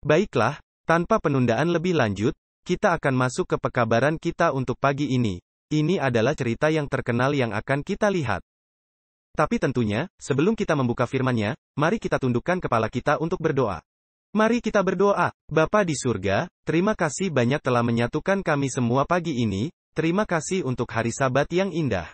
Baiklah, tanpa penundaan lebih lanjut, kita akan masuk ke pekabaran kita untuk pagi ini. Ini adalah cerita yang terkenal yang akan kita lihat. Tapi tentunya, sebelum kita membuka Firmannya, mari kita tundukkan kepala kita untuk berdoa. Mari kita berdoa. Bapa di surga, terima kasih banyak telah menyatukan kami semua pagi ini. Terima kasih untuk hari Sabat yang indah.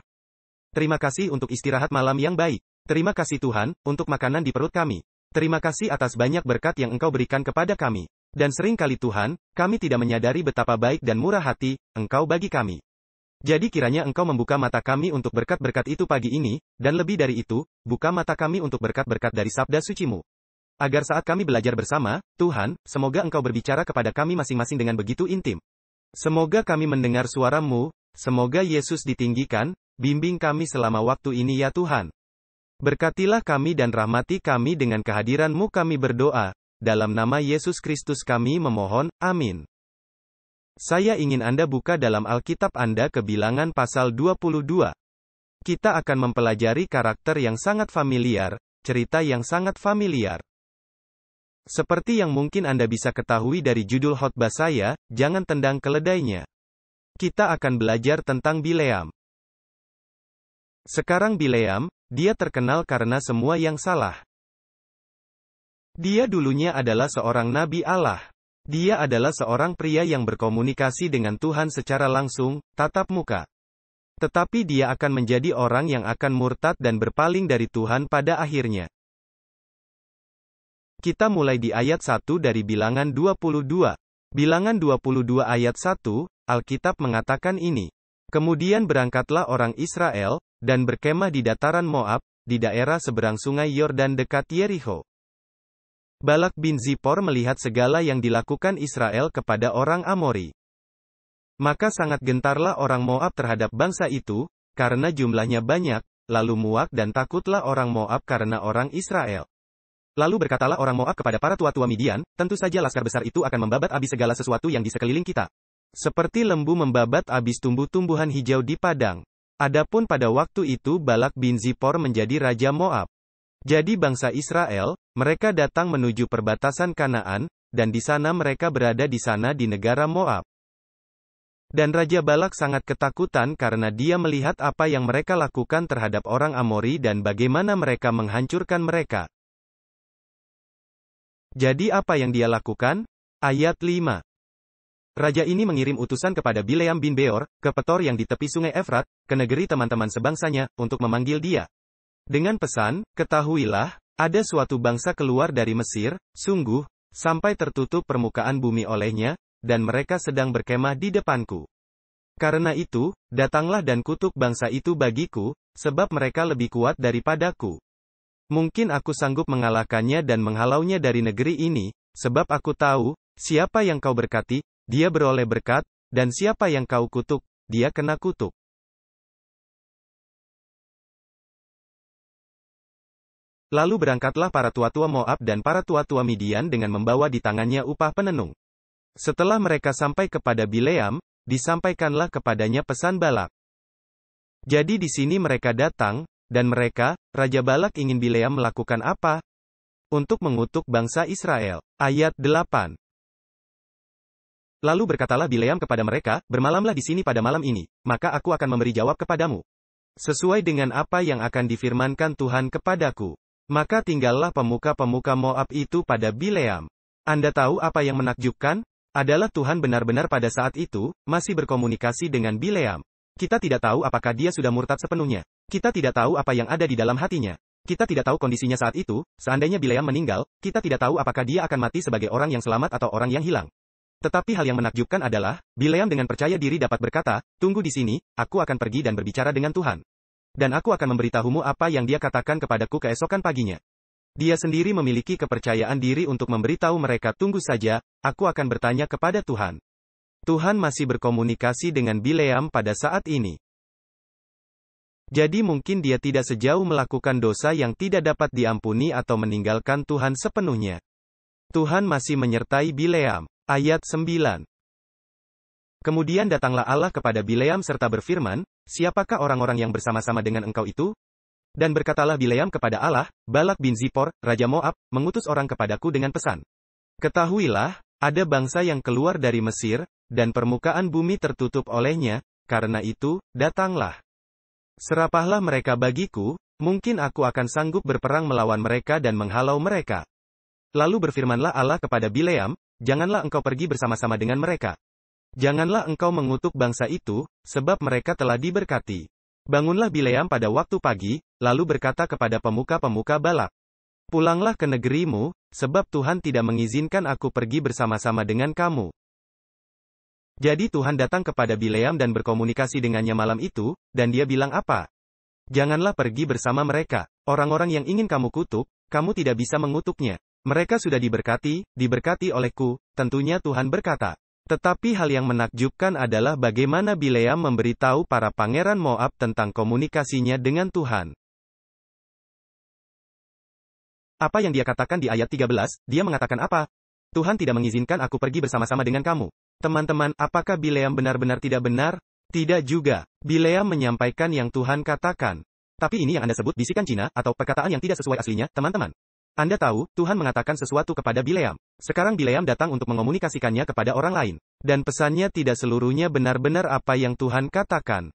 Terima kasih untuk istirahat malam yang baik. Terima kasih Tuhan, untuk makanan di perut kami. Terima kasih atas banyak berkat yang engkau berikan kepada kami. Dan seringkali Tuhan, kami tidak menyadari betapa baik dan murah hati, engkau bagi kami. Jadi kiranya engkau membuka mata kami untuk berkat-berkat itu pagi ini, dan lebih dari itu, buka mata kami untuk berkat-berkat dari sabda sucimu. Agar saat kami belajar bersama, Tuhan, semoga engkau berbicara kepada kami masing-masing dengan begitu intim. Semoga kami mendengar suaramu, semoga Yesus ditinggikan, bimbing kami selama waktu ini ya Tuhan. Berkatilah kami dan rahmati kami dengan kehadiranmu kami berdoa, dalam nama Yesus Kristus kami memohon, amin. Saya ingin Anda buka dalam Alkitab Anda ke bilangan pasal 22. Kita akan mempelajari karakter yang sangat familiar, cerita yang sangat familiar. Seperti yang mungkin Anda bisa ketahui dari judul khotbah saya, jangan tendang keledainya. Kita akan belajar tentang Bileam. Sekarang Bileam, dia terkenal karena semua yang salah. Dia dulunya adalah seorang nabi Allah. Dia adalah seorang pria yang berkomunikasi dengan Tuhan secara langsung, tatap muka. Tetapi dia akan menjadi orang yang akan murtad dan berpaling dari Tuhan pada akhirnya. Kita mulai di ayat 1 dari bilangan 22. Bilangan 22 ayat 1, Alkitab mengatakan ini. Kemudian berangkatlah orang Israel, dan berkemah di dataran Moab, di daerah seberang sungai Yordan dekat Yericho. Balak bin Zippor melihat segala yang dilakukan Israel kepada orang Amori. Maka sangat gentarlah orang Moab terhadap bangsa itu, karena jumlahnya banyak, lalu muak dan takutlah orang Moab karena orang Israel. Lalu berkatalah orang Moab kepada para tua-tua Midian, tentu saja laskar besar itu akan membabat habis segala sesuatu yang di sekeliling kita. Seperti lembu membabat abis tumbuh-tumbuhan hijau di padang. Adapun pada waktu itu Balak bin Zippor menjadi raja Moab. Jadi bangsa Israel, mereka datang menuju perbatasan Kanaan, dan di sana mereka berada di sana di negara Moab. Dan Raja Balak sangat ketakutan karena dia melihat apa yang mereka lakukan terhadap orang Amori dan bagaimana mereka menghancurkan mereka. Jadi apa yang dia lakukan? Ayat 5. Raja ini mengirim utusan kepada Bileam bin Beor, ke Petor yang di tepi sungai Efrat, ke negeri teman-teman sebangsanya, untuk memanggil dia. Dengan pesan, ketahuilah, ada suatu bangsa keluar dari Mesir, sungguh, sampai tertutup permukaan bumi olehnya, dan mereka sedang berkemah di depanku. Karena itu, datanglah dan kutuk bangsa itu bagiku, sebab mereka lebih kuat daripadaku. Mungkin aku sanggup mengalahkannya dan menghalaunya dari negeri ini, sebab aku tahu, siapa yang kau berkati, dia beroleh berkat, dan siapa yang kau kutuk, dia kena kutuk. Lalu berangkatlah para tua-tua Moab dan para tua-tua Midian dengan membawa di tangannya upah penenung. Setelah mereka sampai kepada Bileam, disampaikanlah kepadanya pesan Balak. Jadi di sini mereka datang, dan mereka, Raja Balak ingin Bileam melakukan apa? Untuk mengutuk bangsa Israel. Ayat 8. Lalu berkatalah Bileam kepada mereka, bermalamlah di sini pada malam ini, maka aku akan memberi jawab kepadamu. Sesuai dengan apa yang akan difirmankan Tuhan kepadaku. Maka tinggallah pemuka-pemuka Moab itu pada Bileam. Anda tahu apa yang menakjubkan? Adalah Tuhan benar-benar pada saat itu, masih berkomunikasi dengan Bileam. Kita tidak tahu apakah dia sudah murtad sepenuhnya. Kita tidak tahu apa yang ada di dalam hatinya. Kita tidak tahu kondisinya saat itu, seandainya Bileam meninggal, kita tidak tahu apakah dia akan mati sebagai orang yang selamat atau orang yang hilang. Tetapi hal yang menakjubkan adalah, Bileam dengan percaya diri dapat berkata, tunggu di sini, aku akan pergi dan berbicara dengan Tuhan. Dan aku akan memberitahumu apa yang dia katakan kepadaku keesokan paginya. Dia sendiri memiliki kepercayaan diri untuk memberitahu mereka tunggu saja, aku akan bertanya kepada Tuhan. Tuhan masih berkomunikasi dengan Bileam pada saat ini. Jadi mungkin dia tidak sejauh melakukan dosa yang tidak dapat diampuni atau meninggalkan Tuhan sepenuhnya. Tuhan masih menyertai Bileam. Ayat 9. Kemudian datanglah Allah kepada Bileam serta berfirman, Siapakah orang-orang yang bersama-sama dengan engkau itu? Dan berkatalah Bileam kepada Allah, Balak bin Zippor, Raja Moab, mengutus orang kepadaku dengan pesan. Ketahuilah, ada bangsa yang keluar dari Mesir, dan permukaan bumi tertutup olehnya, karena itu, datanglah. Serapahlah mereka bagiku, mungkin aku akan sanggup berperang melawan mereka dan menghalau mereka. Lalu berfirmanlah Allah kepada Bileam, janganlah engkau pergi bersama-sama dengan mereka. Janganlah engkau mengutuk bangsa itu, sebab mereka telah diberkati. Bangunlah Bileam pada waktu pagi, lalu berkata kepada pemuka-pemuka Balak. Pulanglah ke negerimu, sebab Tuhan tidak mengizinkan aku pergi bersama-sama dengan kamu. Jadi Tuhan datang kepada Bileam dan berkomunikasi dengannya malam itu, dan dia bilang apa? Janganlah pergi bersama mereka. Orang-orang yang ingin kamu kutuk, kamu tidak bisa mengutuknya. Mereka sudah diberkati, diberkati olehku, tentunya Tuhan berkata. Tetapi hal yang menakjubkan adalah bagaimana Bileam memberitahu para pangeran Moab tentang komunikasinya dengan Tuhan. Apa yang dia katakan di ayat 13, dia mengatakan apa? Tuhan tidak mengizinkan aku pergi bersama-sama dengan kamu. Teman-teman, apakah Bileam benar-benar tidak benar? Tidak juga. Bileam menyampaikan yang Tuhan katakan. Tapi ini yang Anda sebut bisikan Cina, atau perkataan yang tidak sesuai aslinya, teman-teman. Anda tahu, Tuhan mengatakan sesuatu kepada Bileam. Sekarang Bileam datang untuk mengomunikasikannya kepada orang lain. Dan pesannya tidak seluruhnya benar-benar apa yang Tuhan katakan.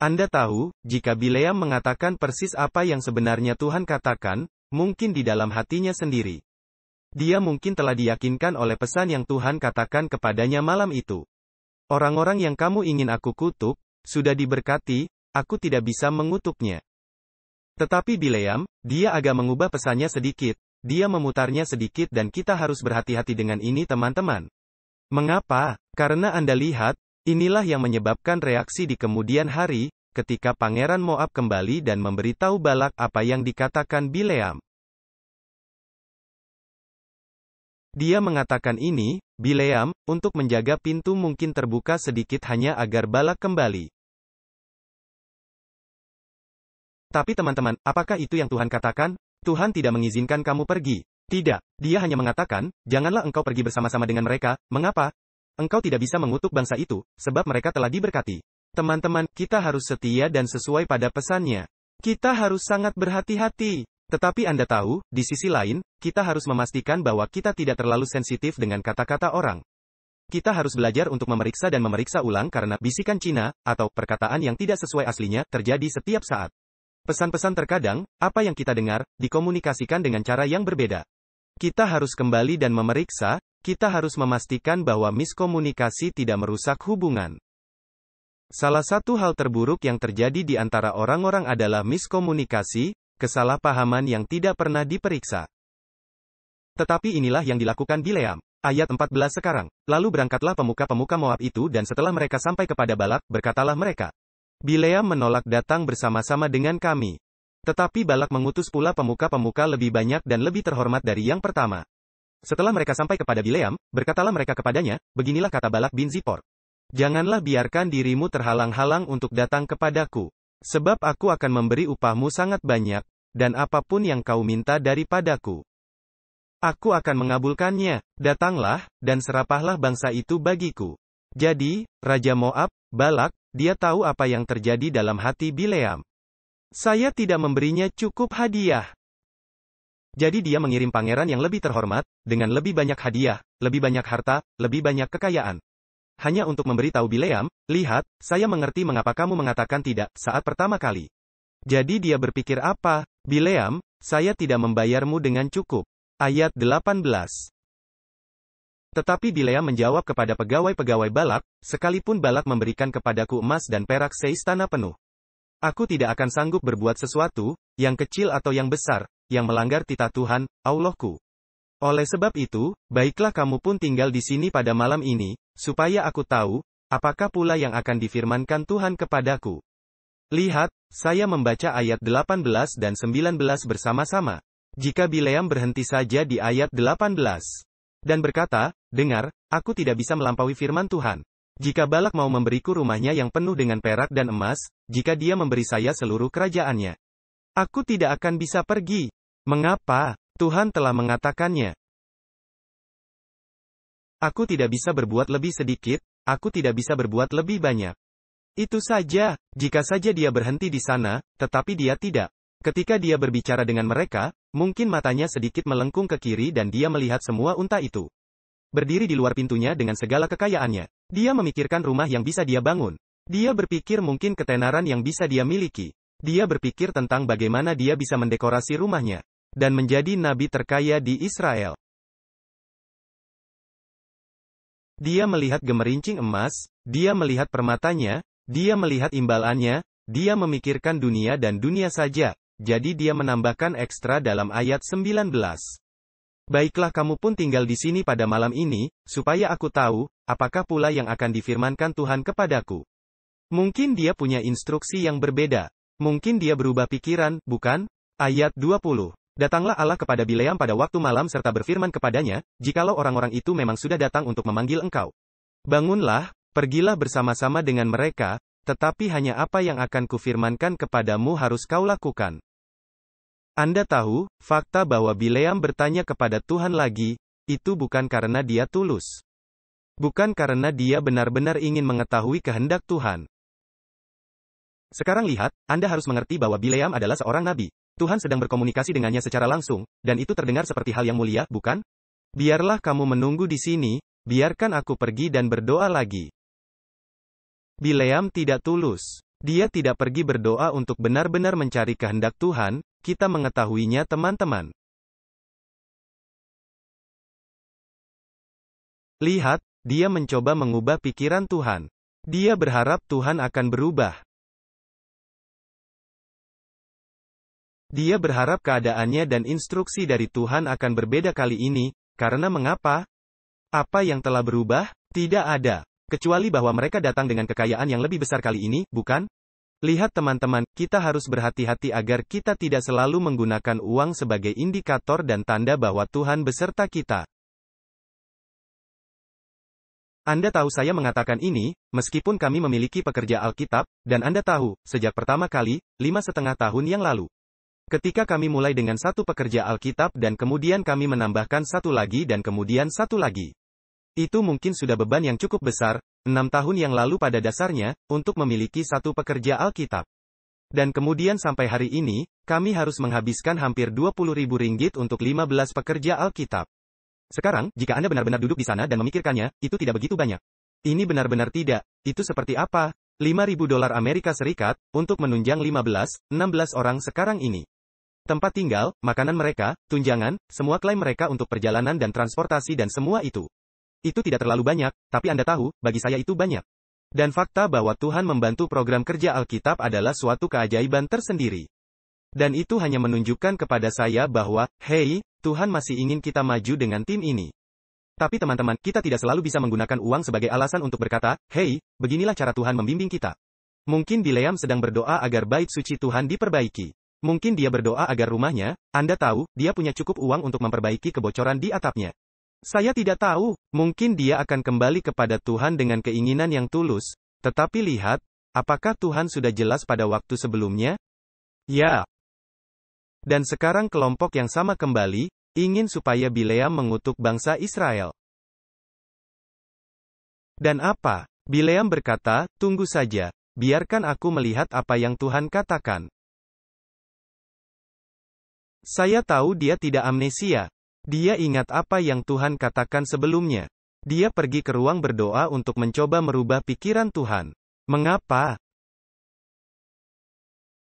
Anda tahu, jika Bileam mengatakan persis apa yang sebenarnya Tuhan katakan, mungkin di dalam hatinya sendiri. Dia mungkin telah diyakinkan oleh pesan yang Tuhan katakan kepadanya malam itu. Orang-orang yang kamu ingin aku kutuk, sudah diberkati, aku tidak bisa mengutuknya. Tetapi Bileam, dia agak mengubah pesannya sedikit. Dia memutarnya sedikit dan kita harus berhati-hati dengan ini teman-teman. Mengapa? Karena Anda lihat, inilah yang menyebabkan reaksi di kemudian hari, ketika Pangeran Moab kembali dan memberitahu Balak apa yang dikatakan Bileam. Dia mengatakan ini, Bileam, untuk menjaga pintu mungkin terbuka sedikit hanya agar Balak kembali. Tapi teman-teman, apakah itu yang Tuhan katakan? Tuhan tidak mengizinkan kamu pergi. Tidak, dia hanya mengatakan, janganlah engkau pergi bersama-sama dengan mereka, mengapa? Engkau tidak bisa mengutuk bangsa itu, sebab mereka telah diberkati. Teman-teman, kita harus setia dan sesuai pada pesannya. Kita harus sangat berhati-hati. Tetapi Anda tahu, di sisi lain, kita harus memastikan bahwa kita tidak terlalu sensitif dengan kata-kata orang. Kita harus belajar untuk memeriksa dan memeriksa ulang karena bisikan Cina, atau perkataan yang tidak sesuai aslinya, terjadi setiap saat. Pesan-pesan terkadang, apa yang kita dengar, dikomunikasikan dengan cara yang berbeda. Kita harus kembali dan memeriksa, kita harus memastikan bahwa miskomunikasi tidak merusak hubungan. Salah satu hal terburuk yang terjadi di antara orang-orang adalah miskomunikasi, kesalahpahaman yang tidak pernah diperiksa. Tetapi inilah yang dilakukan Bileam. Ayat 14 sekarang. Lalu berangkatlah pemuka-pemuka Moab itu dan setelah mereka sampai kepada Balak, berkatalah mereka, Bilea menolak datang bersama-sama dengan kami. Tetapi Balak mengutus pula pemuka-pemuka lebih banyak dan lebih terhormat dari yang pertama. Setelah mereka sampai kepada Bileam, berkatalah mereka kepadanya, beginilah kata Balak bin Zippor. Janganlah biarkan dirimu terhalang-halang untuk datang kepadaku. Sebab aku akan memberi upahmu sangat banyak, dan apapun yang kau minta daripadaku. Aku akan mengabulkannya, datanglah, dan serapahlah bangsa itu bagiku. Jadi, Raja Moab, Balak, dia tahu apa yang terjadi dalam hati Bileam. Saya tidak memberinya cukup hadiah. Jadi dia mengirim pangeran yang lebih terhormat, dengan lebih banyak hadiah, lebih banyak harta, lebih banyak kekayaan. Hanya untuk memberitahu Bileam, lihat, saya mengerti mengapa kamu mengatakan tidak, saat pertama kali. Jadi dia berpikir apa, Bileam, saya tidak membayarmu dengan cukup. Ayat 18 tetapi Bilea menjawab kepada pegawai-pegawai Balak, sekalipun Balak memberikan kepadaku emas dan perak seistana penuh. Aku tidak akan sanggup berbuat sesuatu, yang kecil atau yang besar, yang melanggar titah Tuhan, Allahku. Oleh sebab itu, baiklah kamu pun tinggal di sini pada malam ini, supaya aku tahu, apakah pula yang akan difirmankan Tuhan kepadaku. Lihat, saya membaca ayat 18 dan 19 bersama-sama. Jika Bileam berhenti saja di ayat 18 dan berkata, Dengar, aku tidak bisa melampaui firman Tuhan. Jika Balak mau memberiku rumahnya yang penuh dengan perak dan emas, jika dia memberi saya seluruh kerajaannya, aku tidak akan bisa pergi. Mengapa? Tuhan telah mengatakannya. Aku tidak bisa berbuat lebih sedikit, aku tidak bisa berbuat lebih banyak. Itu saja, jika saja dia berhenti di sana, tetapi dia tidak. Ketika dia berbicara dengan mereka, mungkin matanya sedikit melengkung ke kiri dan dia melihat semua unta itu. Berdiri di luar pintunya dengan segala kekayaannya. Dia memikirkan rumah yang bisa dia bangun. Dia berpikir mungkin ketenaran yang bisa dia miliki. Dia berpikir tentang bagaimana dia bisa mendekorasi rumahnya. Dan menjadi nabi terkaya di Israel. Dia melihat gemerincing emas, dia melihat permatanya, dia melihat imbalannya, dia memikirkan dunia dan dunia saja, jadi dia menambahkan ekstra dalam ayat 19. Baiklah kamu pun tinggal di sini pada malam ini, supaya aku tahu, apakah pula yang akan difirmankan Tuhan kepadaku. Mungkin dia punya instruksi yang berbeda. Mungkin dia berubah pikiran, bukan? Ayat 20. Datanglah Allah kepada Bileam pada waktu malam serta berfirman kepadanya, jikalau orang-orang itu memang sudah datang untuk memanggil engkau. Bangunlah, pergilah bersama-sama dengan mereka, tetapi hanya apa yang akan kufirmankan kepadamu harus kau lakukan. Anda tahu, fakta bahwa Bileam bertanya kepada Tuhan lagi, itu bukan karena dia tulus. Bukan karena dia benar-benar ingin mengetahui kehendak Tuhan. Sekarang lihat, Anda harus mengerti bahwa Bileam adalah seorang nabi. Tuhan sedang berkomunikasi dengannya secara langsung, dan itu terdengar seperti hal yang mulia, bukan? Biarlah kamu menunggu di sini, biarkan aku pergi dan berdoa lagi. Bileam tidak tulus. Dia tidak pergi berdoa untuk benar-benar mencari kehendak Tuhan, kita mengetahuinya teman-teman. Lihat, dia mencoba mengubah pikiran Tuhan. Dia berharap Tuhan akan berubah. Dia berharap keadaannya dan instruksi dari Tuhan akan berbeda kali ini, karena mengapa? Apa yang telah berubah? Tidak ada. Kecuali bahwa mereka datang dengan kekayaan yang lebih besar kali ini, bukan? Lihat teman-teman, kita harus berhati-hati agar kita tidak selalu menggunakan uang sebagai indikator dan tanda bahwa Tuhan beserta kita. Anda tahu saya mengatakan ini, meskipun kami memiliki pekerja Alkitab, dan Anda tahu, sejak pertama kali, lima setengah tahun yang lalu. Ketika kami mulai dengan satu pekerja Alkitab dan kemudian kami menambahkan satu lagi dan kemudian satu lagi. Itu mungkin sudah beban yang cukup besar, enam tahun yang lalu pada dasarnya, untuk memiliki satu pekerja Alkitab. Dan kemudian sampai hari ini, kami harus menghabiskan hampir dua puluh ribu ringgit untuk lima belas pekerja Alkitab. Sekarang, jika Anda benar-benar duduk di sana dan memikirkannya, itu tidak begitu banyak. Ini benar-benar tidak. Itu seperti apa? Lima ribu dolar Amerika Serikat, untuk menunjang 15, belas orang sekarang ini. Tempat tinggal, makanan mereka, tunjangan, semua klaim mereka untuk perjalanan dan transportasi dan semua itu. Itu tidak terlalu banyak, tapi Anda tahu, bagi saya itu banyak. Dan fakta bahwa Tuhan membantu program kerja Alkitab adalah suatu keajaiban tersendiri. Dan itu hanya menunjukkan kepada saya bahwa, hey, Tuhan masih ingin kita maju dengan tim ini. Tapi teman-teman, kita tidak selalu bisa menggunakan uang sebagai alasan untuk berkata, hey, beginilah cara Tuhan membimbing kita. Mungkin Bileam sedang berdoa agar bait suci Tuhan diperbaiki. Mungkin dia berdoa agar rumahnya, Anda tahu, dia punya cukup uang untuk memperbaiki kebocoran di atapnya. Saya tidak tahu, mungkin dia akan kembali kepada Tuhan dengan keinginan yang tulus, tetapi lihat, apakah Tuhan sudah jelas pada waktu sebelumnya? Ya. Dan sekarang kelompok yang sama kembali, ingin supaya Bileam mengutuk bangsa Israel. Dan apa? Bileam berkata, tunggu saja, biarkan aku melihat apa yang Tuhan katakan. Saya tahu dia tidak amnesia, dia ingat apa yang Tuhan katakan sebelumnya. Dia pergi ke ruang berdoa untuk mencoba merubah pikiran Tuhan. Mengapa?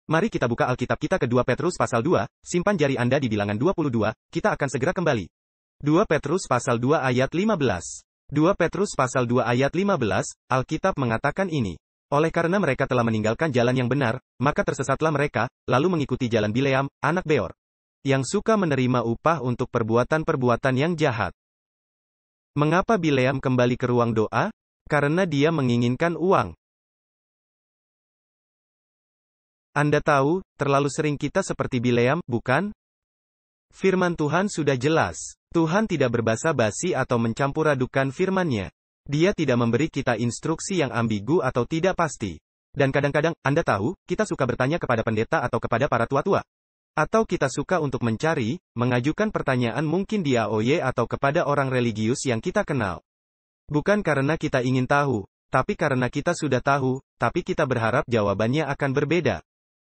Mari kita buka Alkitab kita ke 2 Petrus pasal 2, simpan jari Anda di bilangan 22, kita akan segera kembali. 2 Petrus pasal 2 ayat 15. 2 Petrus pasal 2 ayat 15, Alkitab mengatakan ini. Oleh karena mereka telah meninggalkan jalan yang benar, maka tersesatlah mereka, lalu mengikuti jalan Bileam, anak Beor yang suka menerima upah untuk perbuatan-perbuatan yang jahat. Mengapa Bileam kembali ke ruang doa? Karena dia menginginkan uang. Anda tahu, terlalu sering kita seperti Bileam, bukan? Firman Tuhan sudah jelas. Tuhan tidak berbahasa basi atau mencampur adukan firman Dia tidak memberi kita instruksi yang ambigu atau tidak pasti. Dan kadang-kadang, Anda tahu, kita suka bertanya kepada pendeta atau kepada para tua-tua. Atau kita suka untuk mencari, mengajukan pertanyaan mungkin di AOY atau kepada orang religius yang kita kenal. Bukan karena kita ingin tahu, tapi karena kita sudah tahu, tapi kita berharap jawabannya akan berbeda.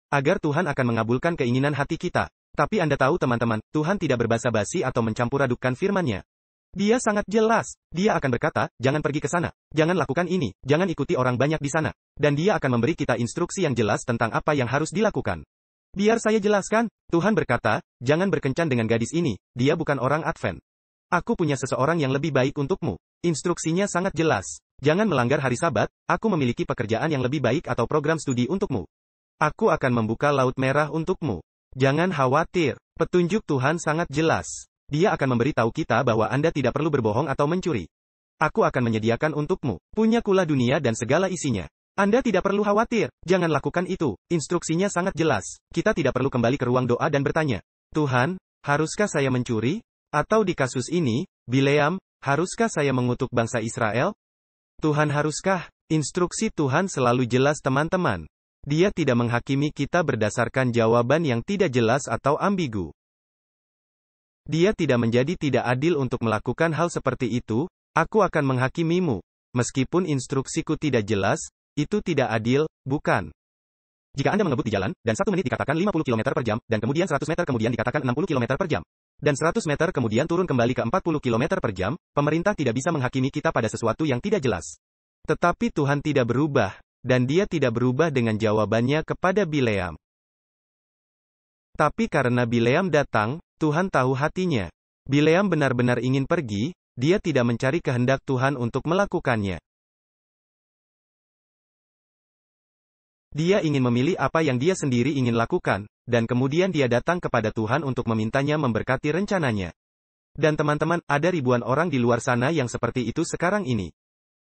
Agar Tuhan akan mengabulkan keinginan hati kita. Tapi Anda tahu teman-teman, Tuhan tidak berbasa-basi atau mencampur adukan firman-Nya. Dia sangat jelas. Dia akan berkata, jangan pergi ke sana, jangan lakukan ini, jangan ikuti orang banyak di sana. Dan dia akan memberi kita instruksi yang jelas tentang apa yang harus dilakukan. Biar saya jelaskan, Tuhan berkata, jangan berkencan dengan gadis ini, dia bukan orang Advent. Aku punya seseorang yang lebih baik untukmu. Instruksinya sangat jelas. Jangan melanggar hari sabat, aku memiliki pekerjaan yang lebih baik atau program studi untukmu. Aku akan membuka laut merah untukmu. Jangan khawatir, petunjuk Tuhan sangat jelas. Dia akan memberitahu kita bahwa Anda tidak perlu berbohong atau mencuri. Aku akan menyediakan untukmu, punya kula dunia dan segala isinya. Anda tidak perlu khawatir, jangan lakukan itu, instruksinya sangat jelas. Kita tidak perlu kembali ke ruang doa dan bertanya, Tuhan, haruskah saya mencuri? Atau di kasus ini, Bileam, haruskah saya mengutuk bangsa Israel? Tuhan haruskah? Instruksi Tuhan selalu jelas teman-teman. Dia tidak menghakimi kita berdasarkan jawaban yang tidak jelas atau ambigu. Dia tidak menjadi tidak adil untuk melakukan hal seperti itu, aku akan menghakimimu. Meskipun instruksiku tidak jelas, itu tidak adil, bukan? Jika Anda mengebut di jalan, dan satu menit dikatakan 50 km per jam, dan kemudian 100 meter kemudian dikatakan 60 km per jam, dan 100 meter kemudian turun kembali ke 40 km per jam, pemerintah tidak bisa menghakimi kita pada sesuatu yang tidak jelas. Tetapi Tuhan tidak berubah, dan dia tidak berubah dengan jawabannya kepada Bileam. Tapi karena Bileam datang, Tuhan tahu hatinya. Bileam benar-benar ingin pergi, dia tidak mencari kehendak Tuhan untuk melakukannya. Dia ingin memilih apa yang dia sendiri ingin lakukan, dan kemudian dia datang kepada Tuhan untuk memintanya memberkati rencananya. Dan teman-teman, ada ribuan orang di luar sana yang seperti itu sekarang ini.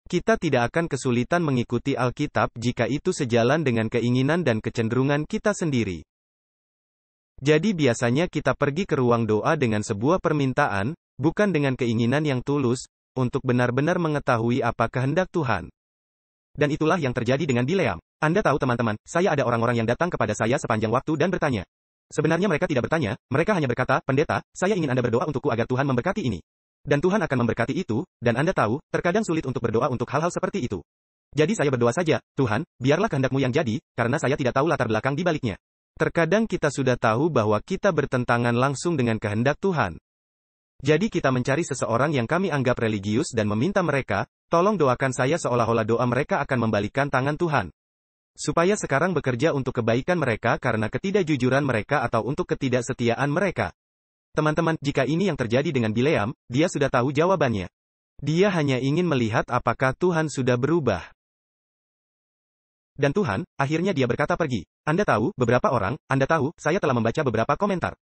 Kita tidak akan kesulitan mengikuti Alkitab jika itu sejalan dengan keinginan dan kecenderungan kita sendiri. Jadi biasanya kita pergi ke ruang doa dengan sebuah permintaan, bukan dengan keinginan yang tulus, untuk benar-benar mengetahui apa kehendak Tuhan. Dan itulah yang terjadi dengan Bileam. Anda tahu teman-teman, saya ada orang-orang yang datang kepada saya sepanjang waktu dan bertanya. Sebenarnya mereka tidak bertanya, mereka hanya berkata, pendeta, saya ingin Anda berdoa untukku agar Tuhan memberkati ini. Dan Tuhan akan memberkati itu, dan Anda tahu, terkadang sulit untuk berdoa untuk hal-hal seperti itu. Jadi saya berdoa saja, Tuhan, biarlah kehendakmu yang jadi, karena saya tidak tahu latar belakang di baliknya. Terkadang kita sudah tahu bahwa kita bertentangan langsung dengan kehendak Tuhan. Jadi kita mencari seseorang yang kami anggap religius dan meminta mereka, tolong doakan saya seolah-olah doa mereka akan membalikkan tangan Tuhan supaya sekarang bekerja untuk kebaikan mereka karena ketidakjujuran mereka atau untuk ketidaksetiaan mereka. Teman-teman, jika ini yang terjadi dengan Bileam, dia sudah tahu jawabannya. Dia hanya ingin melihat apakah Tuhan sudah berubah. Dan Tuhan, akhirnya dia berkata pergi. Anda tahu, beberapa orang, Anda tahu, saya telah membaca beberapa komentar.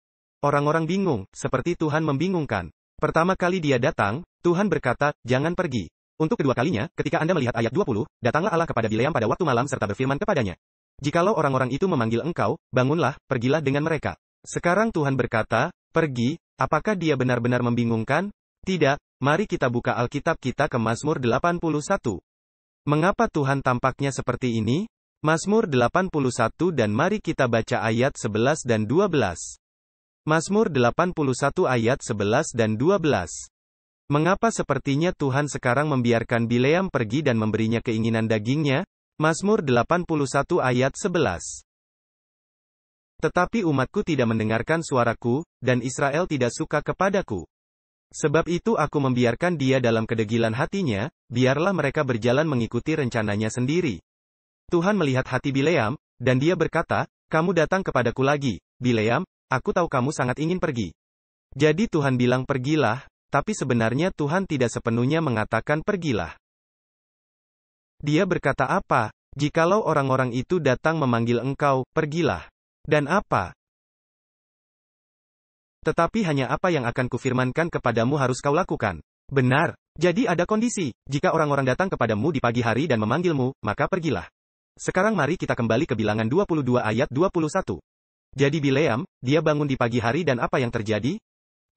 Orang-orang bingung, seperti Tuhan membingungkan. Pertama kali dia datang, Tuhan berkata, jangan pergi. Untuk kedua kalinya, ketika Anda melihat ayat 20, datanglah Allah kepada Bileam pada waktu malam serta berfirman kepadanya. Jikalau orang-orang itu memanggil engkau, bangunlah, pergilah dengan mereka. Sekarang Tuhan berkata, pergi, apakah dia benar-benar membingungkan? Tidak, mari kita buka Alkitab kita ke Mazmur 81. Mengapa Tuhan tampaknya seperti ini? Mazmur 81 dan mari kita baca ayat 11 dan 12. Mazmur 81 ayat 11 dan 12. Mengapa sepertinya Tuhan sekarang membiarkan Bileam pergi dan memberinya keinginan dagingnya? Mazmur 81 ayat 11. Tetapi umatku tidak mendengarkan suaraku, dan Israel tidak suka kepadaku. Sebab itu aku membiarkan dia dalam kedegilan hatinya, biarlah mereka berjalan mengikuti rencananya sendiri. Tuhan melihat hati Bileam, dan dia berkata, kamu datang kepadaku lagi, Bileam, aku tahu kamu sangat ingin pergi. Jadi Tuhan bilang pergilah, tapi sebenarnya Tuhan tidak sepenuhnya mengatakan pergilah. Dia berkata apa? Jikalau orang-orang itu datang memanggil engkau, pergilah. Dan apa? Tetapi hanya apa yang akan kufirmankan kepadamu harus kau lakukan. Benar. Jadi ada kondisi, jika orang-orang datang kepadamu di pagi hari dan memanggilmu, maka pergilah. Sekarang mari kita kembali ke bilangan 22 ayat 21. Jadi Bileam, dia bangun di pagi hari dan apa yang terjadi?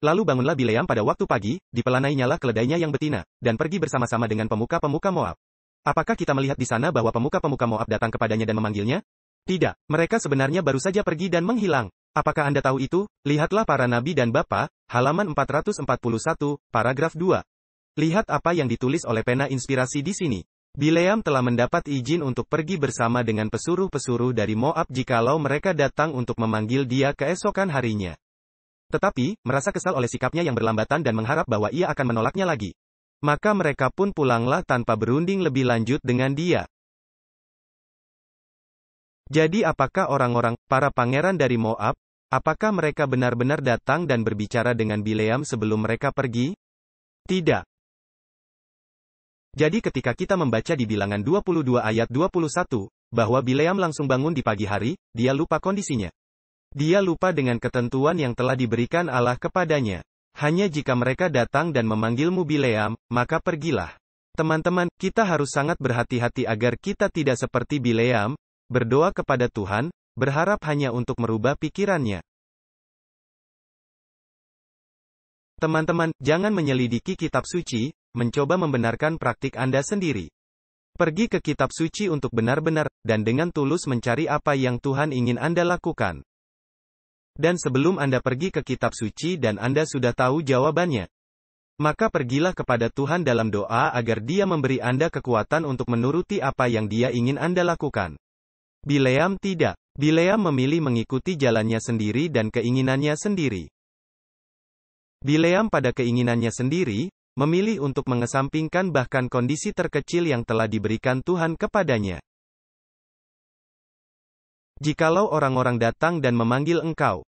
Lalu bangunlah Bileam pada waktu pagi, dipelanainyalah keledainya yang betina, dan pergi bersama-sama dengan pemuka-pemuka Moab. Apakah kita melihat di sana bahwa pemuka-pemuka Moab datang kepadanya dan memanggilnya? Tidak, mereka sebenarnya baru saja pergi dan menghilang. Apakah Anda tahu itu? Lihatlah para nabi dan bapa, halaman 441, paragraf 2. Lihat apa yang ditulis oleh pena inspirasi di sini. Bileam telah mendapat izin untuk pergi bersama dengan pesuruh-pesuruh dari Moab jikalau mereka datang untuk memanggil dia keesokan harinya. Tetapi, merasa kesal oleh sikapnya yang berlambatan dan mengharap bahwa ia akan menolaknya lagi. Maka mereka pun pulanglah tanpa berunding lebih lanjut dengan dia. Jadi apakah orang-orang, para pangeran dari Moab, apakah mereka benar-benar datang dan berbicara dengan Bileam sebelum mereka pergi? Tidak. Jadi ketika kita membaca di bilangan 22 ayat 21, bahwa Bileam langsung bangun di pagi hari, dia lupa kondisinya. Dia lupa dengan ketentuan yang telah diberikan Allah kepadanya. Hanya jika mereka datang dan memanggilmu Bileam, maka pergilah. Teman-teman, kita harus sangat berhati-hati agar kita tidak seperti Bileam, berdoa kepada Tuhan, berharap hanya untuk merubah pikirannya. Teman-teman, jangan menyelidiki kitab suci, mencoba membenarkan praktik Anda sendiri. Pergi ke kitab suci untuk benar-benar, dan dengan tulus mencari apa yang Tuhan ingin Anda lakukan. Dan sebelum Anda pergi ke kitab suci dan Anda sudah tahu jawabannya, maka pergilah kepada Tuhan dalam doa agar Dia memberi Anda kekuatan untuk menuruti apa yang Dia ingin Anda lakukan. Bileam tidak. Bileam memilih mengikuti jalannya sendiri dan keinginannya sendiri. Bileam pada keinginannya sendiri, memilih untuk mengesampingkan bahkan kondisi terkecil yang telah diberikan Tuhan kepadanya. Jikalau orang-orang datang dan memanggil engkau.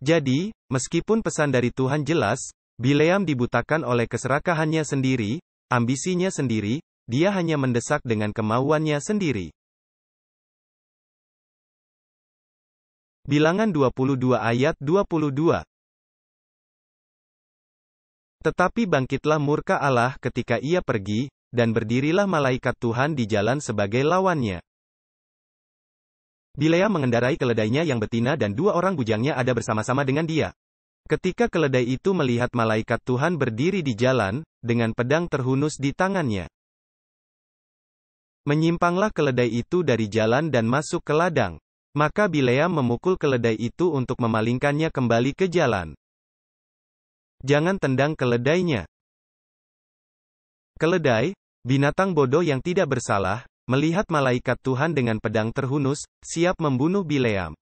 Jadi, meskipun pesan dari Tuhan jelas, Bileam dibutakan oleh keserakahannya sendiri, ambisinya sendiri, dia hanya mendesak dengan kemauannya sendiri. Bilangan 22 ayat 22 Tetapi bangkitlah murka Allah ketika ia pergi, dan berdirilah malaikat Tuhan di jalan sebagai lawannya. Bilea mengendarai keledainya yang betina dan dua orang bujangnya ada bersama-sama dengan dia. Ketika keledai itu melihat malaikat Tuhan berdiri di jalan, dengan pedang terhunus di tangannya. Menyimpanglah keledai itu dari jalan dan masuk ke ladang. Maka Bilea memukul keledai itu untuk memalingkannya kembali ke jalan. Jangan tendang keledainya. Keledai, binatang bodoh yang tidak bersalah, Melihat malaikat Tuhan dengan pedang terhunus, siap membunuh Bileam.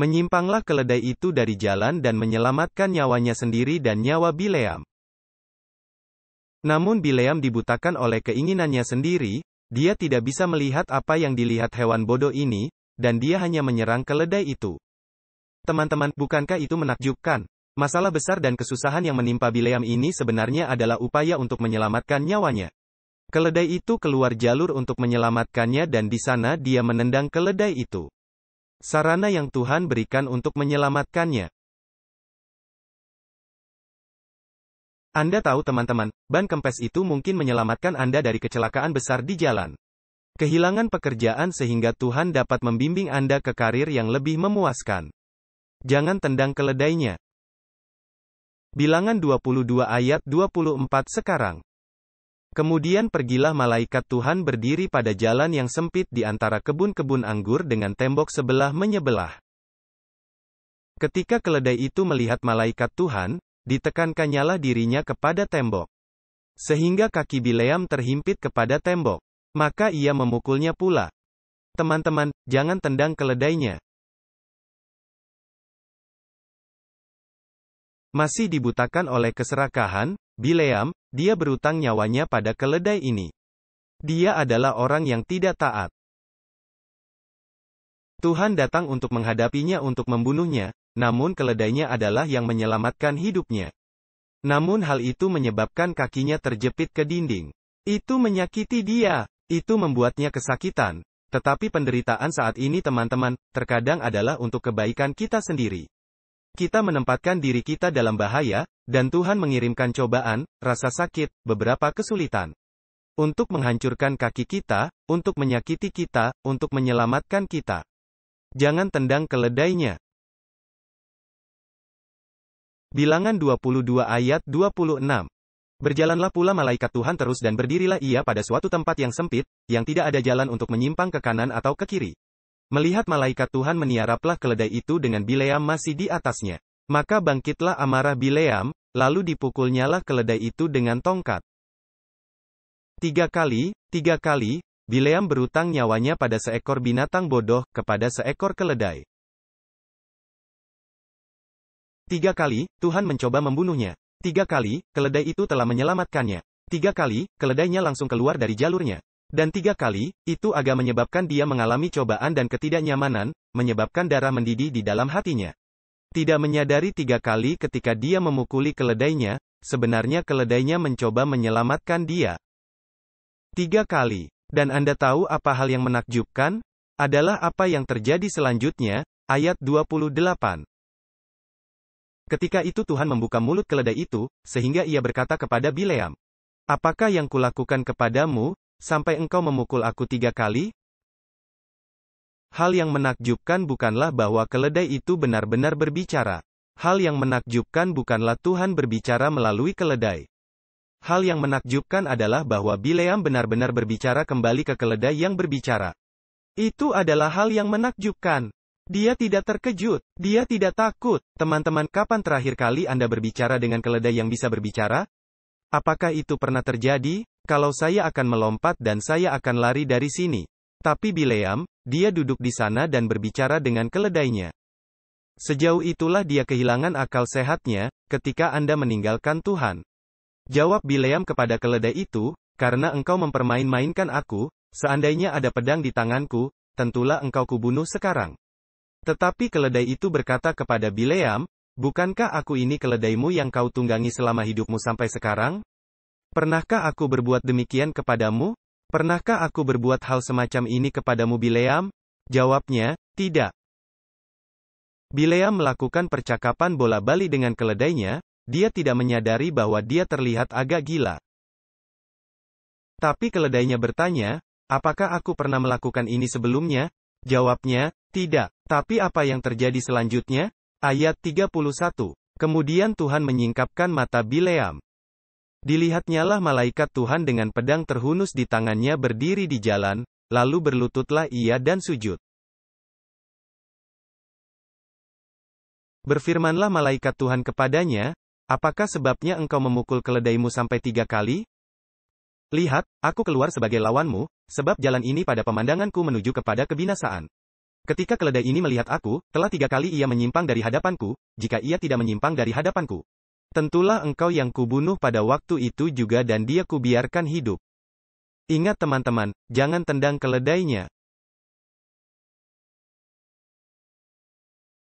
Menyimpanglah keledai itu dari jalan dan menyelamatkan nyawanya sendiri dan nyawa Bileam. Namun Bileam dibutakan oleh keinginannya sendiri, dia tidak bisa melihat apa yang dilihat hewan bodoh ini, dan dia hanya menyerang keledai itu. Teman-teman, bukankah itu menakjubkan? Masalah besar dan kesusahan yang menimpa Bileam ini sebenarnya adalah upaya untuk menyelamatkan nyawanya. Keledai itu keluar jalur untuk menyelamatkannya dan di sana dia menendang keledai itu. Sarana yang Tuhan berikan untuk menyelamatkannya. Anda tahu teman-teman, ban kempes itu mungkin menyelamatkan Anda dari kecelakaan besar di jalan. Kehilangan pekerjaan sehingga Tuhan dapat membimbing Anda ke karir yang lebih memuaskan. Jangan tendang keledainya. Bilangan 22 ayat 24 sekarang. Kemudian pergilah malaikat Tuhan berdiri pada jalan yang sempit di antara kebun-kebun anggur dengan tembok sebelah menyebelah. Ketika keledai itu melihat malaikat Tuhan, ditekankannyalah dirinya kepada tembok. Sehingga kaki Bileam terhimpit kepada tembok. Maka ia memukulnya pula. Teman-teman, jangan tendang keledainya. Masih dibutakan oleh keserakahan, Bileam, dia berutang nyawanya pada keledai ini. Dia adalah orang yang tidak taat. Tuhan datang untuk menghadapinya untuk membunuhnya, namun keledainya adalah yang menyelamatkan hidupnya. Namun hal itu menyebabkan kakinya terjepit ke dinding. Itu menyakiti dia, itu membuatnya kesakitan. Tetapi penderitaan saat ini teman-teman, terkadang adalah untuk kebaikan kita sendiri. Kita menempatkan diri kita dalam bahaya, dan Tuhan mengirimkan cobaan, rasa sakit, beberapa kesulitan. Untuk menghancurkan kaki kita, untuk menyakiti kita, untuk menyelamatkan kita. Jangan tendang keledainya. Bilangan 22 ayat 26 Berjalanlah pula malaikat Tuhan terus dan berdirilah ia pada suatu tempat yang sempit, yang tidak ada jalan untuk menyimpang ke kanan atau ke kiri. Melihat malaikat Tuhan meniaraplah keledai itu dengan Bileam masih di atasnya. Maka bangkitlah amarah Bileam, lalu dipukulnyalah keledai itu dengan tongkat. Tiga kali, tiga kali, Bileam berutang nyawanya pada seekor binatang bodoh, kepada seekor keledai. Tiga kali, Tuhan mencoba membunuhnya. Tiga kali, keledai itu telah menyelamatkannya. Tiga kali, keledainya langsung keluar dari jalurnya. Dan tiga kali, itu agak menyebabkan dia mengalami cobaan dan ketidaknyamanan, menyebabkan darah mendidih di dalam hatinya. Tidak menyadari tiga kali ketika dia memukuli keledainya, sebenarnya keledainya mencoba menyelamatkan dia. Tiga kali. Dan Anda tahu apa hal yang menakjubkan? Adalah apa yang terjadi selanjutnya, ayat 28. Ketika itu Tuhan membuka mulut keledai itu, sehingga ia berkata kepada Bileam, Apakah yang kulakukan kepadamu, sampai engkau memukul aku tiga kali? Hal yang menakjubkan bukanlah bahwa keledai itu benar-benar berbicara. Hal yang menakjubkan bukanlah Tuhan berbicara melalui keledai. Hal yang menakjubkan adalah bahwa Bileam benar-benar berbicara kembali ke keledai yang berbicara. Itu adalah hal yang menakjubkan. Dia tidak terkejut, dia tidak takut. Teman-teman, kapan terakhir kali Anda berbicara dengan keledai yang bisa berbicara? Apakah itu pernah terjadi? Kalau saya akan melompat dan saya akan lari dari sini. Tapi Bileam, dia duduk di sana dan berbicara dengan keledainya. Sejauh itulah dia kehilangan akal sehatnya, ketika Anda meninggalkan Tuhan. Jawab Bileam kepada keledai itu, karena engkau mempermain-mainkan aku, seandainya ada pedang di tanganku, tentulah engkau kubunuh sekarang. Tetapi keledai itu berkata kepada Bileam, bukankah aku ini keledaimu yang kau tunggangi selama hidupmu sampai sekarang? Pernahkah aku berbuat demikian kepadamu? Pernahkah aku berbuat hal semacam ini kepadamu Bileam? Jawabnya, tidak. Bileam melakukan percakapan bola bali dengan keledainya, dia tidak menyadari bahwa dia terlihat agak gila. Tapi keledainya bertanya, apakah aku pernah melakukan ini sebelumnya? Jawabnya, tidak. Tapi apa yang terjadi selanjutnya? Ayat 31. Kemudian Tuhan menyingkapkan mata Bileam. Dilihatnyalah malaikat Tuhan dengan pedang terhunus di tangannya berdiri di jalan, lalu berlututlah ia dan sujud. Berfirmanlah malaikat Tuhan kepadanya, apakah sebabnya engkau memukul keledaimu sampai tiga kali? Lihat, aku keluar sebagai lawanmu, sebab jalan ini pada pemandanganku menuju kepada kebinasaan. Ketika keledai ini melihat aku, telah tiga kali ia menyimpang dari hadapanku, jika ia tidak menyimpang dari hadapanku, Tentulah engkau yang kubunuh pada waktu itu juga dan dia kubiarkan hidup. Ingat teman-teman, jangan tendang keledainya.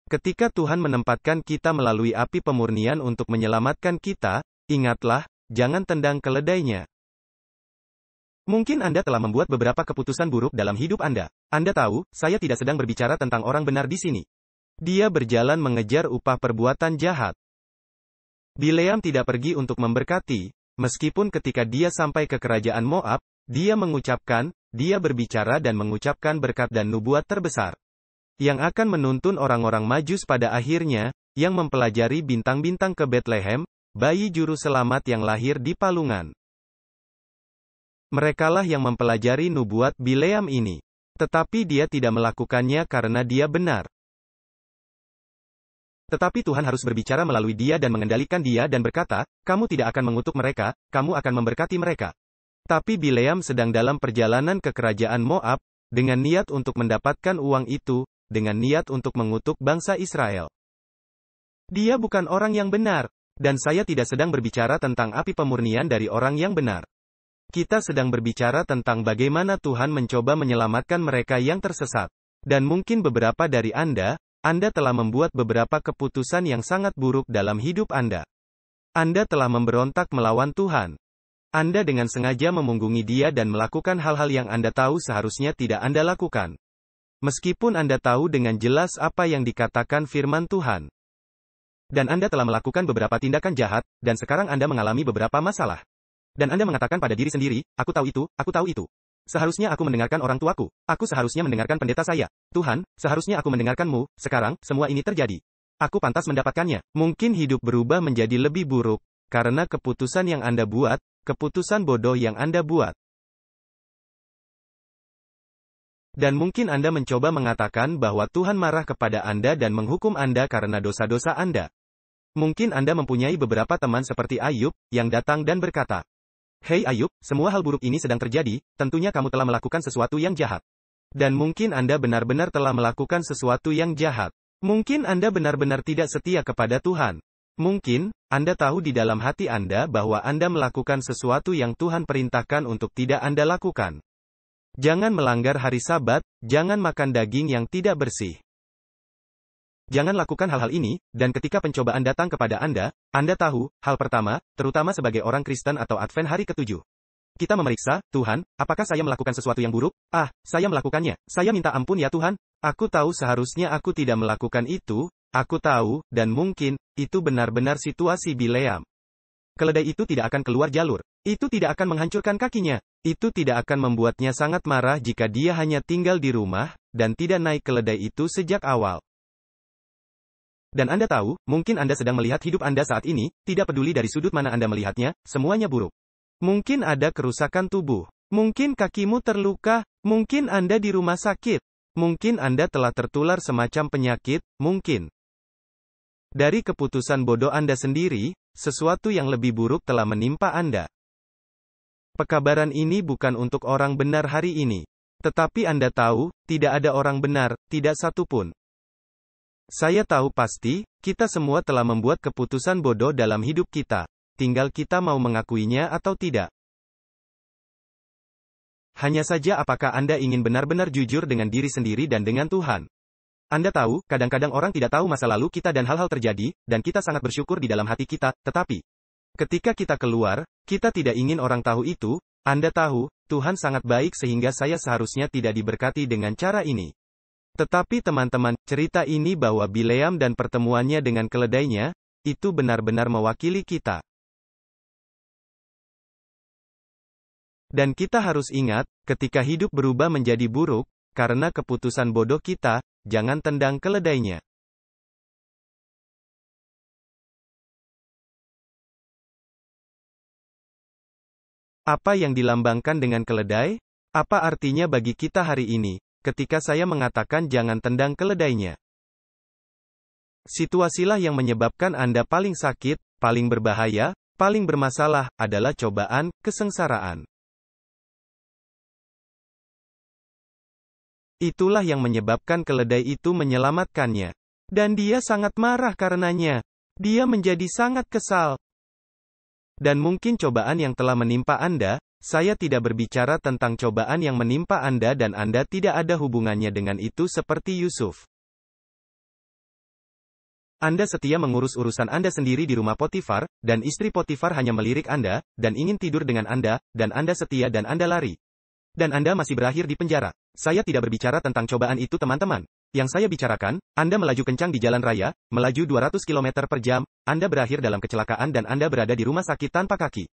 Ketika Tuhan menempatkan kita melalui api pemurnian untuk menyelamatkan kita, ingatlah, jangan tendang keledainya. Mungkin Anda telah membuat beberapa keputusan buruk dalam hidup Anda. Anda tahu, saya tidak sedang berbicara tentang orang benar di sini. Dia berjalan mengejar upah perbuatan jahat. Bileam tidak pergi untuk memberkati, meskipun ketika dia sampai ke kerajaan Moab, dia mengucapkan, dia berbicara dan mengucapkan berkat dan nubuat terbesar. Yang akan menuntun orang-orang majus pada akhirnya, yang mempelajari bintang-bintang ke Bethlehem, bayi juru selamat yang lahir di palungan. Merekalah yang mempelajari nubuat Bileam ini. Tetapi dia tidak melakukannya karena dia benar. Tetapi Tuhan harus berbicara melalui dia dan mengendalikan dia dan berkata, kamu tidak akan mengutuk mereka, kamu akan memberkati mereka. Tapi Bileam sedang dalam perjalanan ke kerajaan Moab, dengan niat untuk mendapatkan uang itu, dengan niat untuk mengutuk bangsa Israel. Dia bukan orang yang benar, dan saya tidak sedang berbicara tentang api pemurnian dari orang yang benar. Kita sedang berbicara tentang bagaimana Tuhan mencoba menyelamatkan mereka yang tersesat. Dan mungkin beberapa dari Anda, anda telah membuat beberapa keputusan yang sangat buruk dalam hidup Anda. Anda telah memberontak melawan Tuhan. Anda dengan sengaja memunggungi Dia dan melakukan hal-hal yang Anda tahu seharusnya tidak Anda lakukan. Meskipun Anda tahu dengan jelas apa yang dikatakan firman Tuhan. Dan Anda telah melakukan beberapa tindakan jahat, dan sekarang Anda mengalami beberapa masalah. Dan Anda mengatakan pada diri sendiri, aku tahu itu, aku tahu itu. Seharusnya aku mendengarkan orang tuaku. Aku seharusnya mendengarkan pendeta saya. Tuhan, seharusnya aku mendengarkanmu. Sekarang, semua ini terjadi. Aku pantas mendapatkannya. Mungkin hidup berubah menjadi lebih buruk. Karena keputusan yang Anda buat, keputusan bodoh yang Anda buat. Dan mungkin Anda mencoba mengatakan bahwa Tuhan marah kepada Anda dan menghukum Anda karena dosa-dosa Anda. Mungkin Anda mempunyai beberapa teman seperti Ayub, yang datang dan berkata, Hei Ayub, semua hal buruk ini sedang terjadi, tentunya kamu telah melakukan sesuatu yang jahat. Dan mungkin Anda benar-benar telah melakukan sesuatu yang jahat. Mungkin Anda benar-benar tidak setia kepada Tuhan. Mungkin, Anda tahu di dalam hati Anda bahwa Anda melakukan sesuatu yang Tuhan perintahkan untuk tidak Anda lakukan. Jangan melanggar hari Sabat, jangan makan daging yang tidak bersih. Jangan lakukan hal-hal ini, dan ketika pencobaan datang kepada Anda, Anda tahu, hal pertama, terutama sebagai orang Kristen atau Advent hari ketujuh. Kita memeriksa, Tuhan, apakah saya melakukan sesuatu yang buruk? Ah, saya melakukannya. Saya minta ampun ya Tuhan. Aku tahu seharusnya aku tidak melakukan itu, aku tahu, dan mungkin, itu benar-benar situasi Bileam. Keledai itu tidak akan keluar jalur. Itu tidak akan menghancurkan kakinya. Itu tidak akan membuatnya sangat marah jika dia hanya tinggal di rumah, dan tidak naik keledai itu sejak awal. Dan Anda tahu, mungkin Anda sedang melihat hidup Anda saat ini, tidak peduli dari sudut mana Anda melihatnya, semuanya buruk. Mungkin ada kerusakan tubuh. Mungkin kakimu terluka, mungkin Anda di rumah sakit. Mungkin Anda telah tertular semacam penyakit, mungkin. Dari keputusan bodoh Anda sendiri, sesuatu yang lebih buruk telah menimpa Anda. Pekabaran ini bukan untuk orang benar hari ini. Tetapi Anda tahu, tidak ada orang benar, tidak satupun. Saya tahu pasti, kita semua telah membuat keputusan bodoh dalam hidup kita. Tinggal kita mau mengakuinya atau tidak. Hanya saja apakah Anda ingin benar-benar jujur dengan diri sendiri dan dengan Tuhan? Anda tahu, kadang-kadang orang tidak tahu masa lalu kita dan hal-hal terjadi, dan kita sangat bersyukur di dalam hati kita, tetapi, ketika kita keluar, kita tidak ingin orang tahu itu, Anda tahu, Tuhan sangat baik sehingga saya seharusnya tidak diberkati dengan cara ini. Tetapi teman-teman, cerita ini bahwa Bileam dan pertemuannya dengan keledainya, itu benar-benar mewakili kita. Dan kita harus ingat, ketika hidup berubah menjadi buruk, karena keputusan bodoh kita, jangan tendang keledainya. Apa yang dilambangkan dengan keledai? Apa artinya bagi kita hari ini? ketika saya mengatakan jangan tendang keledainya. Situasilah yang menyebabkan Anda paling sakit, paling berbahaya, paling bermasalah, adalah cobaan, kesengsaraan. Itulah yang menyebabkan keledai itu menyelamatkannya. Dan dia sangat marah karenanya. Dia menjadi sangat kesal. Dan mungkin cobaan yang telah menimpa Anda, saya tidak berbicara tentang cobaan yang menimpa Anda dan Anda tidak ada hubungannya dengan itu seperti Yusuf. Anda setia mengurus urusan Anda sendiri di rumah Potifar, dan istri Potifar hanya melirik Anda, dan ingin tidur dengan Anda, dan Anda setia dan Anda lari. Dan Anda masih berakhir di penjara. Saya tidak berbicara tentang cobaan itu teman-teman. Yang saya bicarakan, Anda melaju kencang di jalan raya, melaju 200 km per jam, Anda berakhir dalam kecelakaan dan Anda berada di rumah sakit tanpa kaki.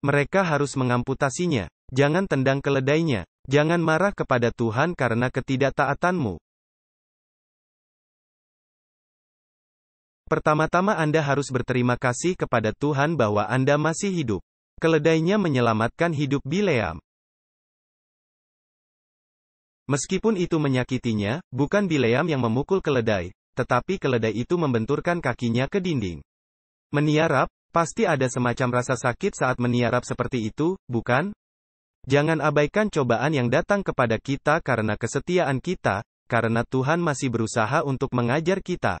Mereka harus mengamputasinya. Jangan tendang keledainya. Jangan marah kepada Tuhan karena ketidaktaatanmu. Pertama-tama Anda harus berterima kasih kepada Tuhan bahwa Anda masih hidup. Keledainya menyelamatkan hidup Bileam. Meskipun itu menyakitinya, bukan Bileam yang memukul keledai, tetapi keledai itu membenturkan kakinya ke dinding. Meniarap, Pasti ada semacam rasa sakit saat meniarap seperti itu, bukan? Jangan abaikan cobaan yang datang kepada kita karena kesetiaan kita, karena Tuhan masih berusaha untuk mengajar kita.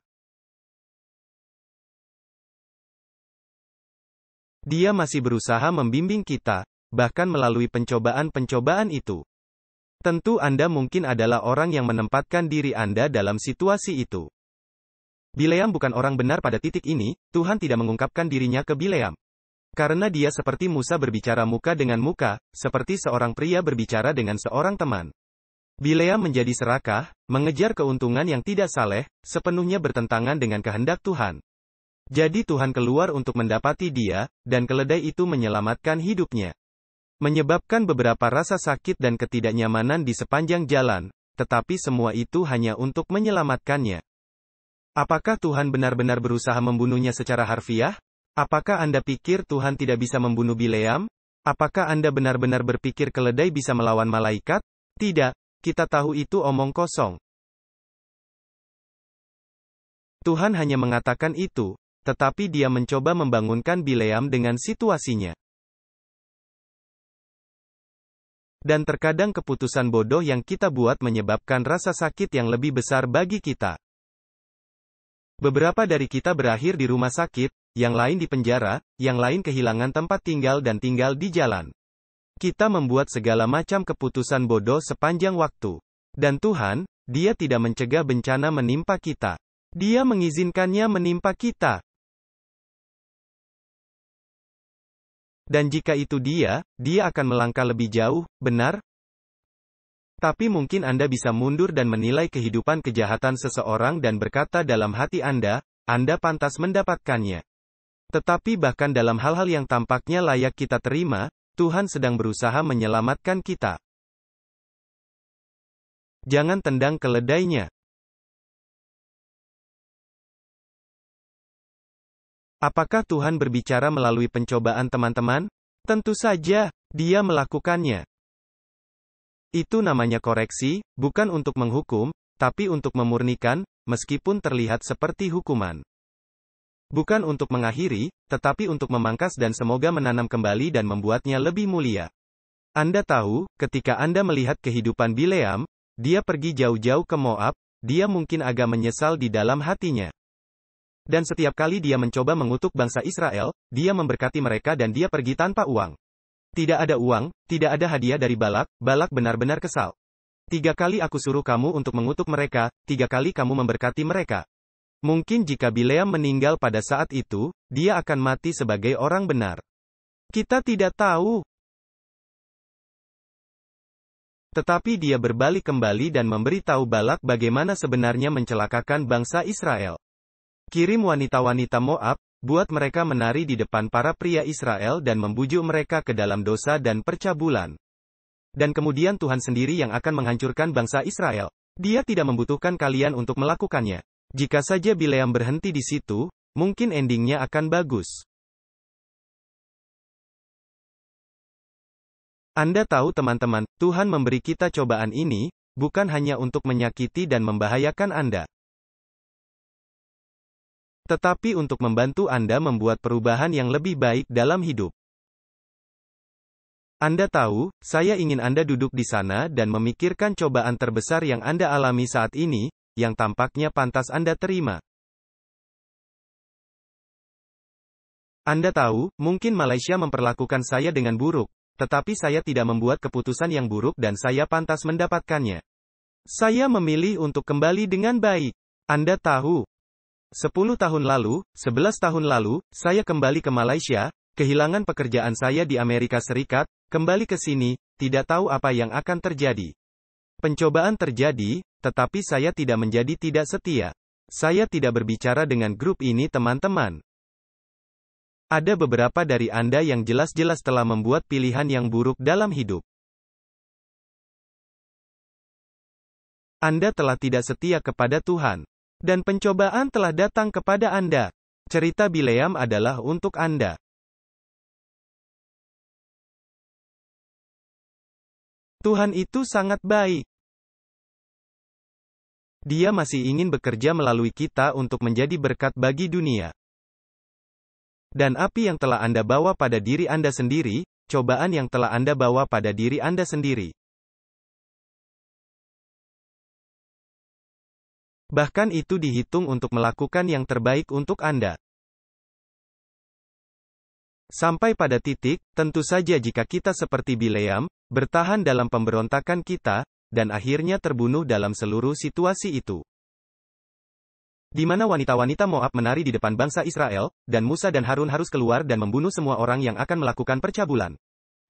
Dia masih berusaha membimbing kita, bahkan melalui pencobaan-pencobaan itu. Tentu Anda mungkin adalah orang yang menempatkan diri Anda dalam situasi itu. Bileam bukan orang benar pada titik ini, Tuhan tidak mengungkapkan dirinya ke Bileam. Karena dia seperti Musa berbicara muka dengan muka, seperti seorang pria berbicara dengan seorang teman. Bileam menjadi serakah, mengejar keuntungan yang tidak saleh, sepenuhnya bertentangan dengan kehendak Tuhan. Jadi Tuhan keluar untuk mendapati dia, dan keledai itu menyelamatkan hidupnya. Menyebabkan beberapa rasa sakit dan ketidaknyamanan di sepanjang jalan, tetapi semua itu hanya untuk menyelamatkannya. Apakah Tuhan benar-benar berusaha membunuhnya secara harfiah? Apakah Anda pikir Tuhan tidak bisa membunuh Bileam? Apakah Anda benar-benar berpikir keledai bisa melawan malaikat? Tidak, kita tahu itu omong kosong. Tuhan hanya mengatakan itu, tetapi dia mencoba membangunkan Bileam dengan situasinya. Dan terkadang keputusan bodoh yang kita buat menyebabkan rasa sakit yang lebih besar bagi kita. Beberapa dari kita berakhir di rumah sakit, yang lain di penjara, yang lain kehilangan tempat tinggal dan tinggal di jalan. Kita membuat segala macam keputusan bodoh sepanjang waktu. Dan Tuhan, Dia tidak mencegah bencana menimpa kita. Dia mengizinkannya menimpa kita. Dan jika itu dia, dia akan melangkah lebih jauh, benar, tapi mungkin Anda bisa mundur dan menilai kehidupan kejahatan seseorang dan berkata dalam hati Anda, Anda pantas mendapatkannya. Tetapi bahkan dalam hal-hal yang tampaknya layak kita terima, Tuhan sedang berusaha menyelamatkan kita. Jangan tendang keledainya. Apakah Tuhan berbicara melalui pencobaan teman-teman? Tentu saja, dia melakukannya. Itu namanya koreksi, bukan untuk menghukum, tapi untuk memurnikan, meskipun terlihat seperti hukuman. Bukan untuk mengakhiri, tetapi untuk memangkas dan semoga menanam kembali dan membuatnya lebih mulia. Anda tahu, ketika Anda melihat kehidupan Bileam, dia pergi jauh-jauh ke Moab, dia mungkin agak menyesal di dalam hatinya. Dan setiap kali dia mencoba mengutuk bangsa Israel, dia memberkati mereka dan dia pergi tanpa uang. Tidak ada uang, tidak ada hadiah dari Balak, Balak benar-benar kesal. Tiga kali aku suruh kamu untuk mengutuk mereka, tiga kali kamu memberkati mereka. Mungkin jika Bileam meninggal pada saat itu, dia akan mati sebagai orang benar. Kita tidak tahu. Tetapi dia berbalik kembali dan memberitahu Balak bagaimana sebenarnya mencelakakan bangsa Israel. Kirim wanita-wanita Moab, Buat mereka menari di depan para pria Israel dan membujuk mereka ke dalam dosa dan percabulan. Dan kemudian Tuhan sendiri yang akan menghancurkan bangsa Israel. Dia tidak membutuhkan kalian untuk melakukannya. Jika saja Bileam berhenti di situ, mungkin endingnya akan bagus. Anda tahu teman-teman, Tuhan memberi kita cobaan ini, bukan hanya untuk menyakiti dan membahayakan Anda tetapi untuk membantu Anda membuat perubahan yang lebih baik dalam hidup. Anda tahu, saya ingin Anda duduk di sana dan memikirkan cobaan terbesar yang Anda alami saat ini, yang tampaknya pantas Anda terima. Anda tahu, mungkin Malaysia memperlakukan saya dengan buruk, tetapi saya tidak membuat keputusan yang buruk dan saya pantas mendapatkannya. Saya memilih untuk kembali dengan baik. Anda tahu, 10 tahun lalu, 11 tahun lalu, saya kembali ke Malaysia, kehilangan pekerjaan saya di Amerika Serikat, kembali ke sini, tidak tahu apa yang akan terjadi. Pencobaan terjadi, tetapi saya tidak menjadi tidak setia. Saya tidak berbicara dengan grup ini teman-teman. Ada beberapa dari Anda yang jelas-jelas telah membuat pilihan yang buruk dalam hidup. Anda telah tidak setia kepada Tuhan. Dan pencobaan telah datang kepada Anda. Cerita Bileam adalah untuk Anda. Tuhan itu sangat baik. Dia masih ingin bekerja melalui kita untuk menjadi berkat bagi dunia. Dan api yang telah Anda bawa pada diri Anda sendiri, cobaan yang telah Anda bawa pada diri Anda sendiri, Bahkan itu dihitung untuk melakukan yang terbaik untuk Anda. Sampai pada titik, tentu saja jika kita seperti Bileam, bertahan dalam pemberontakan kita, dan akhirnya terbunuh dalam seluruh situasi itu. Di mana wanita-wanita Moab menari di depan bangsa Israel, dan Musa dan Harun harus keluar dan membunuh semua orang yang akan melakukan percabulan.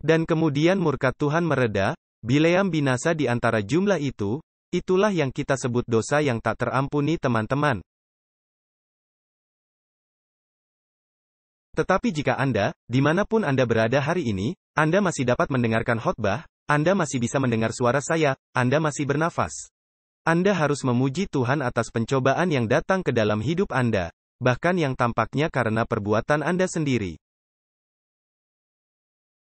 Dan kemudian murka Tuhan mereda, Bileam binasa di antara jumlah itu, Itulah yang kita sebut dosa yang tak terampuni teman-teman. Tetapi jika Anda, dimanapun Anda berada hari ini, Anda masih dapat mendengarkan khotbah, Anda masih bisa mendengar suara saya, Anda masih bernafas. Anda harus memuji Tuhan atas pencobaan yang datang ke dalam hidup Anda, bahkan yang tampaknya karena perbuatan Anda sendiri.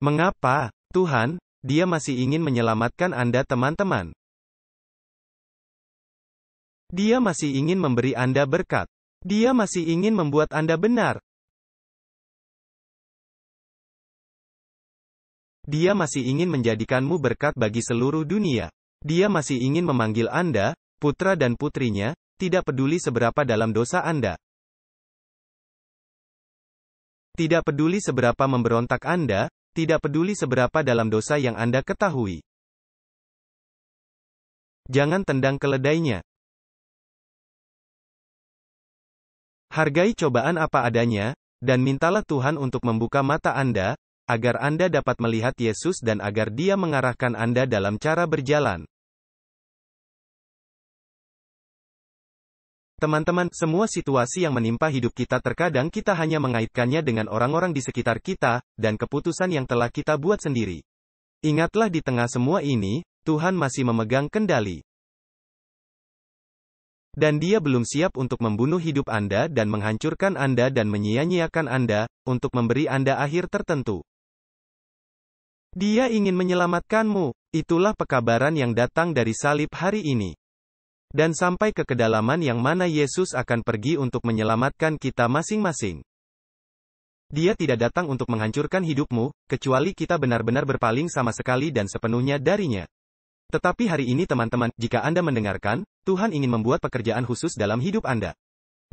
Mengapa, Tuhan, Dia masih ingin menyelamatkan Anda teman-teman? Dia masih ingin memberi Anda berkat. Dia masih ingin membuat Anda benar. Dia masih ingin menjadikanmu berkat bagi seluruh dunia. Dia masih ingin memanggil Anda, putra dan putrinya, tidak peduli seberapa dalam dosa Anda. Tidak peduli seberapa memberontak Anda, tidak peduli seberapa dalam dosa yang Anda ketahui. Jangan tendang keledainya. Hargai cobaan apa adanya, dan mintalah Tuhan untuk membuka mata Anda, agar Anda dapat melihat Yesus dan agar Dia mengarahkan Anda dalam cara berjalan. Teman-teman, semua situasi yang menimpa hidup kita terkadang kita hanya mengaitkannya dengan orang-orang di sekitar kita, dan keputusan yang telah kita buat sendiri. Ingatlah di tengah semua ini, Tuhan masih memegang kendali. Dan dia belum siap untuk membunuh hidup Anda dan menghancurkan Anda dan menyia-nyiakan Anda, untuk memberi Anda akhir tertentu. Dia ingin menyelamatkanmu. Itulah pekabaran yang datang dari salib hari ini. Dan sampai ke kedalaman yang mana Yesus akan pergi untuk menyelamatkan kita masing-masing. Dia tidak datang untuk menghancurkan hidupmu, kecuali kita benar-benar berpaling sama sekali dan sepenuhnya darinya. Tetapi hari ini teman-teman, jika Anda mendengarkan, Tuhan ingin membuat pekerjaan khusus dalam hidup Anda.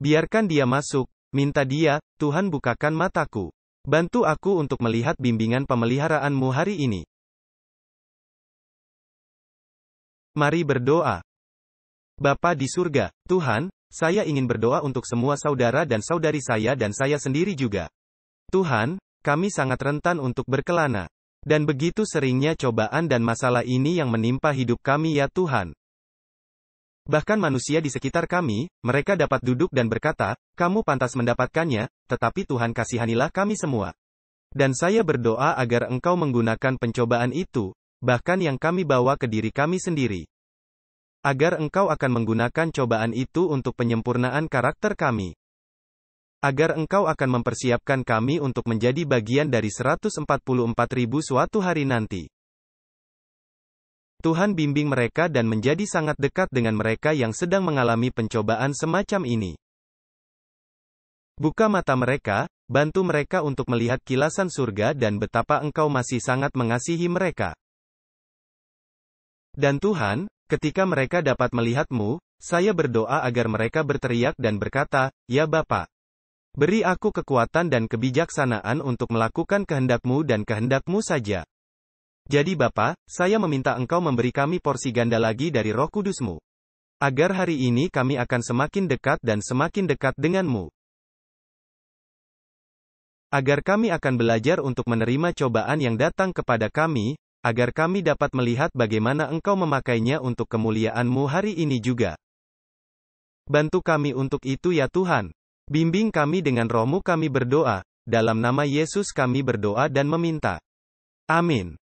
Biarkan dia masuk, minta dia, Tuhan bukakan mataku. Bantu aku untuk melihat bimbingan pemeliharaanmu hari ini. Mari berdoa. Bapa di surga, Tuhan, saya ingin berdoa untuk semua saudara dan saudari saya dan saya sendiri juga. Tuhan, kami sangat rentan untuk berkelana. Dan begitu seringnya cobaan dan masalah ini yang menimpa hidup kami ya Tuhan. Bahkan manusia di sekitar kami, mereka dapat duduk dan berkata, kamu pantas mendapatkannya, tetapi Tuhan kasihanilah kami semua. Dan saya berdoa agar engkau menggunakan pencobaan itu, bahkan yang kami bawa ke diri kami sendiri. Agar engkau akan menggunakan cobaan itu untuk penyempurnaan karakter kami agar engkau akan mempersiapkan kami untuk menjadi bagian dari 144 suatu hari nanti. Tuhan bimbing mereka dan menjadi sangat dekat dengan mereka yang sedang mengalami pencobaan semacam ini. Buka mata mereka, bantu mereka untuk melihat kilasan surga dan betapa engkau masih sangat mengasihi mereka. Dan Tuhan, ketika mereka dapat melihatmu, saya berdoa agar mereka berteriak dan berkata, Ya Bapak, Beri aku kekuatan dan kebijaksanaan untuk melakukan kehendakmu dan kehendakmu saja. Jadi Bapa, saya meminta engkau memberi kami porsi ganda lagi dari roh kudusmu. Agar hari ini kami akan semakin dekat dan semakin dekat denganmu. Agar kami akan belajar untuk menerima cobaan yang datang kepada kami, agar kami dapat melihat bagaimana engkau memakainya untuk kemuliaanmu hari ini juga. Bantu kami untuk itu ya Tuhan. Bimbing kami dengan rohmu kami berdoa, dalam nama Yesus kami berdoa dan meminta. Amin.